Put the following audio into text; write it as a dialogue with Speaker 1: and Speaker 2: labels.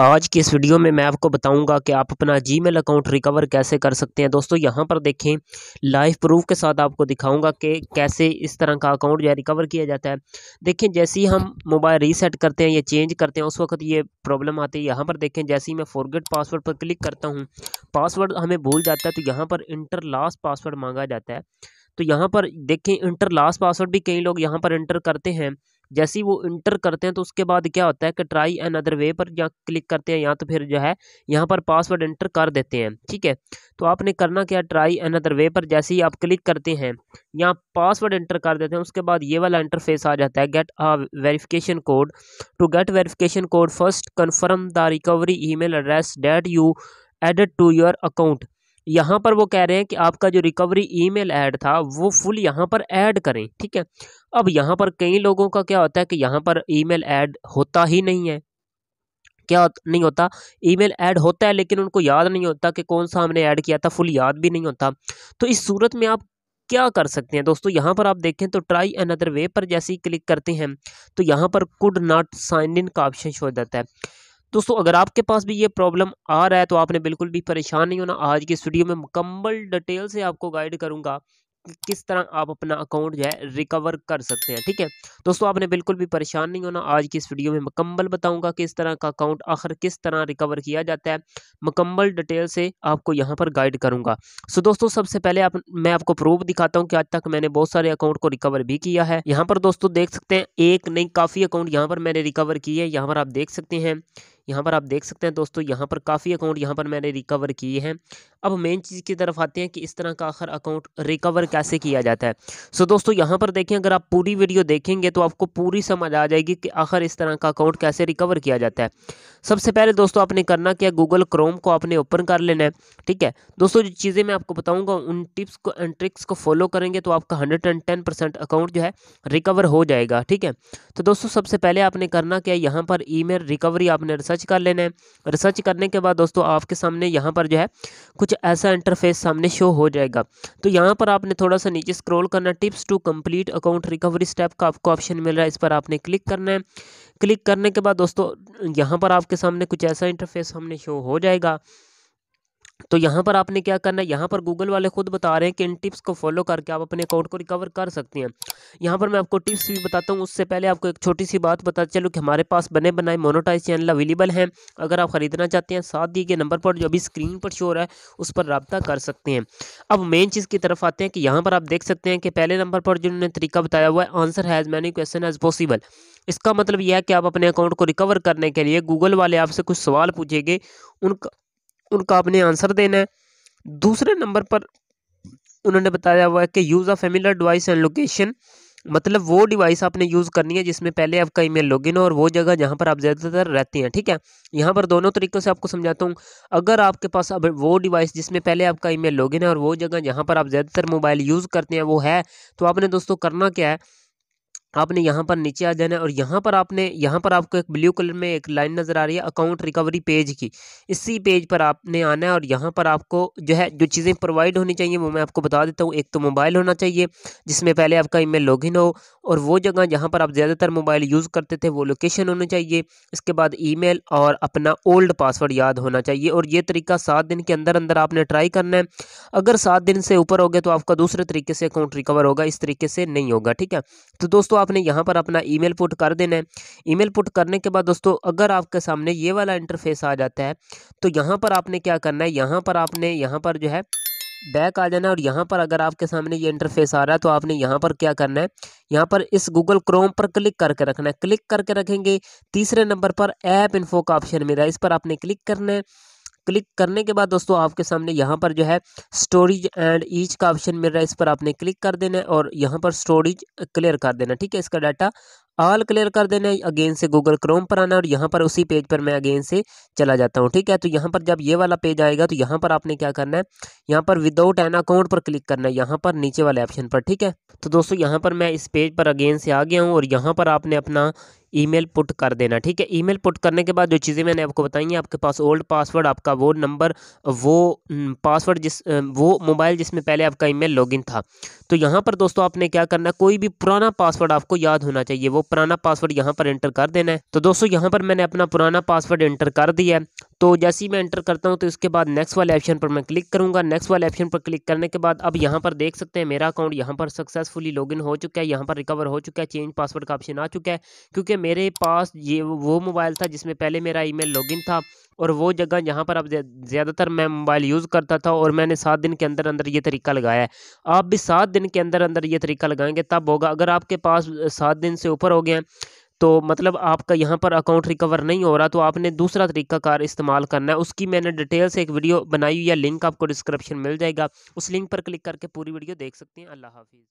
Speaker 1: आज की इस वीडियो में मैं आपको बताऊंगा कि आप अपना जीमेल अकाउंट रिकवर कैसे कर सकते हैं दोस्तों यहां पर देखें लाइव प्रूफ के साथ आपको दिखाऊंगा कि कैसे इस तरह का अकाउंट जो है रिकवर किया जाता है देखें जैसे ही हम मोबाइल रीसेट करते हैं या चेंज करते हैं उस वक्त ये प्रॉब्लम आती है यहाँ पर देखें जैसे ही मैं फॉरगेट पासवर्ड पर क्लिक करता हूँ पासवर्ड हमें भूल जाता है तो यहाँ पर इंटर लास्ट पासवर्ड मांगा जाता है तो यहाँ पर देखें इंटर लास्ट पासवर्ड भी कई लोग यहाँ पर इंटर करते हैं जैसे ही वो इंटर करते हैं तो उसके बाद क्या होता है कि ट्राई एन अदर वे पर या क्लिक करते हैं या तो फिर जो है यहाँ पर पासवर्ड इंटर कर देते हैं ठीक है तो आपने करना क्या ट्राई एन अदर वे पर जैसे ही आप क्लिक करते हैं या पासवर्ड इंटर कर देते हैं उसके बाद ये वाला इंटरफेस आ जाता है get a verification code to get verification code first confirm the recovery email address that you added to your account यहाँ पर वो कह रहे हैं कि आपका जो रिकवरी ईमेल ऐड था वो फुल यहाँ पर ऐड करें ठीक है अब यहाँ पर कई लोगों का क्या होता है कि यहाँ पर ईमेल ऐड होता ही नहीं है क्या नहीं होता ईमेल ऐड होता है लेकिन उनको याद नहीं होता कि कौन सा हमने ऐड किया था फुल याद भी नहीं होता तो इस सूरत में आप क्या कर सकते हैं दोस्तों यहाँ पर आप देखें तो ट्राई अनदर वे पर जैसे ही क्लिक करते हैं तो यहाँ पर कुड नॉट साइन इन का ऑप्शन शो हो जाता है दोस्तों अगर आपके पास भी ये प्रॉब्लम आ रहा है तो आपने बिल्कुल भी परेशान नहीं होना आज की स्टूडियो में मुकम्मल डिटेल से आपको गाइड करूँगा कि किस तरह आप अपना अकाउंट जो है रिकवर कर सकते हैं ठीक है दोस्तों आपने बिल्कुल भी परेशान नहीं होना आज की इस वीडियो में मुकम्मल बताऊंगा किस तरह का अकाउंट आखिर किस तरह रिकवर किया जाता है मुकम्मल डिटेल से आपको यहां पर गाइड करूंगा सो दोस्तों सबसे पहले आप मैं आपको प्रूफ दिखाता हूं कि आज तक मैंने बहुत सारे अकाउंट को रिकवर भी किया है यहाँ पर दोस्तों देख सकते हैं एक नहीं काफ़ी अकाउंट यहाँ पर मैंने रिकवर किए यहाँ पर आप देख सकते हैं यहाँ पर आप देख सकते हैं दोस्तों यहाँ पर काफ़ी अकाउंट यहाँ पर मैंने रिकवर किए हैं अब मेन चीज़ की तरफ आते हैं कि इस तरह का आखिर अकाउंट रिकवर कैसे किया जाता है सो दोस्तों यहाँ पर देखें अगर आप पूरी वीडियो देखेंगे तो आपको पूरी समझ आ जाएगी कि आखिर इस तरह का अकाउंट कैसे रिकवर किया जाता है सबसे पहले दोस्तों आपने करना क्या गूगल क्रोम को आपने ओपन कर लेना है ठीक है दोस्तों जो चीज़ें मैं आपको बताऊँगा उन टिप्स को एंड ट्रिक्स को फॉलो करेंगे तो आपका hundred and ten percent account जो है रिकवर हो जाएगा ठीक है तो दोस्तों सबसे पहले आपने करना क्या यहाँ पर ईमेल रिकवरी आपने रिसर्च सर्च कर लेना है रिसर्च करने के बाद दोस्तों आपके सामने यहाँ पर जो है कुछ ऐसा इंटरफेस सामने शो हो जाएगा तो यहाँ पर आपने थोड़ा सा नीचे स्क्रॉल करना tips to complete account recovery step का आपको ऑप्शन मिल रहा है इस पर आपने क्लिक करना है क्लिक करने के बाद दोस्तों यहाँ पर आपके सामने कुछ ऐसा इंटरफेस सामने शो हो जाएगा तो यहाँ पर आपने क्या करना है यहाँ पर गूगल वाले खुद बता रहे हैं कि इन टिप्स को फॉलो करके आप अपने अकाउंट को रिकवर कर सकते हैं यहाँ पर मैं आपको टिप्स भी बताता हूँ उससे पहले आपको एक छोटी सी बात बता चलूँ कि हमारे पास बने बनाए मोनोटाइज चैनल अवेलेबल हैं अगर आप ख़रीदना चाहते हैं साथ दिए गए नंबर पर जो अभी स्क्रीन पर शोर है उस पर रबता कर सकते हैं अब मेन चीज़ की तरफ आते हैं कि यहाँ पर आप देख सकते हैं कि पहले नंबर पर जिन्होंने तरीका बताया हुआ है answer as many question as possible इसका मतलब यह है कि आप अपने अकाउंट को रिकवर करने के लिए गूगल वाले आपसे कुछ सवाल पूछेंगे उनका उनका आपने आंसर देना है दूसरे नंबर पर उन्होंने बताया हुआ है कि use of familiar device and location मतलब वो डिवाइस आपने यूज़ करनी है जिसमें पहले आपका ईमेल लॉगिन हो और वो जगह जहाँ पर आप ज़्यादातर रहते हैं ठीक है यहाँ पर दोनों तरीक़ों से आपको समझाता हूँ अगर आपके पास अब वो डिवाइस जिसमें पहले आपका ईमेल लॉगिन है और वो जगह जहाँ पर आप ज़्यादातर मोबाइल यूज़ करते हैं वो है तो आपने दोस्तों करना क्या है आपने यहाँ पर नीचे आ जाना है और यहाँ पर आपने यहाँ पर आपको एक ब्लू कलर में एक लाइन नज़र आ रही है अकाउंट रिकवरी पेज की इसी पेज पर आपने आना है और यहाँ पर आपको जो है जो चीज़ें प्रोवाइड होनी चाहिए वो मैं आपको बता देता हूँ एक तो मोबाइल होना चाहिए जिसमें पहले आपका ईमेल लॉगिन हो और वो जगह जहाँ पर आप ज़्यादातर मोबाइल यूज़ करते थे वो लोकेशन होनी चाहिए इसके बाद ई और अपना ओल्ड पासवर्ड याद होना चाहिए और ये तरीका सात दिन के अंदर अंदर आपने ट्राई करना है अगर सात दिन से ऊपर हो गया तो आपका दूसरे तरीके से अकाउंट रिकवर होगा इस तरीके से नहीं होगा ठीक है तो दोस्तों आपने यहाँ पर अपना ईमेल पुट कर देना है ईमेल पुट करने के बाद दोस्तों अगर आपके सामने ये वाला इंटरफेस आ जाता है तो यहाँ पर आपने क्या करना है यहाँ पर आपने यहाँ पर जो है बैक आ जाना और यहाँ पर अगर आपके सामने ये इंटरफेस आ रहा है तो आपने यहाँ पर क्या करना है यहाँ पर इस गूगल क्रोम पर क्लिक करके रखना है क्लिक करके रखेंगे तीसरे नंबर पर ऐप इन्फो का ऑप्शन मिला इस पर आपने क्लिक करना है क्लिक करने के बाद दोस्तों आपके सामने यहाँ पर जो है स्टोरेज एंड ईच का ऑप्शन मिल रहा है इस पर आपने क्लिक कर देना है और यहाँ पर स्टोरेज क्लियर कर देना ठीक है इसका डाटा ऑल क्लियर कर देना है अगेन से गूगल क्रोम पर आना और यहाँ पर उसी पेज पर मैं अगेन से चला जाता हूँ ठीक है तो यहाँ पर जब ये वाला पेज आएगा तो यहाँ पर आपने क्या करना है यहाँ पर विदाउट एन अकाउंट पर क्लिक करना है यहाँ पर नीचे वाले ऑप्शन पर ठीक है तो दोस्तों यहाँ पर मैं इस पेज पर अगेन से आ गया हूँ और यहाँ पर आपने अपना ईमेल पुट कर देना ठीक है ईमेल पुट करने के बाद जो चीज़ें मैंने आपको बताई हैं आपके पास ओल्ड पासवर्ड आपका वो नंबर वो पासवर्ड जिस वो मोबाइल जिसमें पहले आपका ईमेल लॉगिन था तो यहाँ पर दोस्तों आपने क्या करना है कोई भी पुराना पासवर्ड आपको याद होना चाहिए वो पुराना पासवर्ड यहाँ पर एंटर कर देना है तो दोस्तों यहाँ पर मैंने अपना पुराना पासवर्ड एंटर कर दिया है तो जैसे ही मैं एंटर करता हूँ तो इसके बाद नेक्स्ट वाले ऑप्शन पर मैं क्लिक करूँगा नेक्स्ट वाले ऑप्शन पर क्लिक करने के बाद अब यहाँ पर देख सकते हैं मेरा अकाउंट यहाँ पर सक्सेसफुली लॉगिन हो चुका है यहाँ पर रिकवर हो चुका है चेंज पासवर्ड का ऑप्शन आ चुका है क्योंकि मेरे पास ये वो मोबाइल था जिसमें पहले मेरा ई लॉगिन था और वो जगह जहाँ पर अब ज़्यादातर मैं मोबाइल यूज़ करता था और मैंने सात दिन के अंदर अंदर ये तरीका लगाया है आप भी सात दिन के अंदर अंदर ये तरीका लगाएंगे तब होगा अगर आपके पास सात दिन से ऊपर हो गए हैं तो मतलब आपका यहाँ पर अकाउंट रिकवर नहीं हो रहा तो आपने दूसरा तरीका कार इस्तेमाल करना है उसकी मैंने डिटेल से एक वीडियो बनाई हुई है लिंक आपको डिस्क्रिप्शन मिल जाएगा उस लिंक पर क्लिक करके पूरी वीडियो देख सकते हैं अल्लाह हाफिज़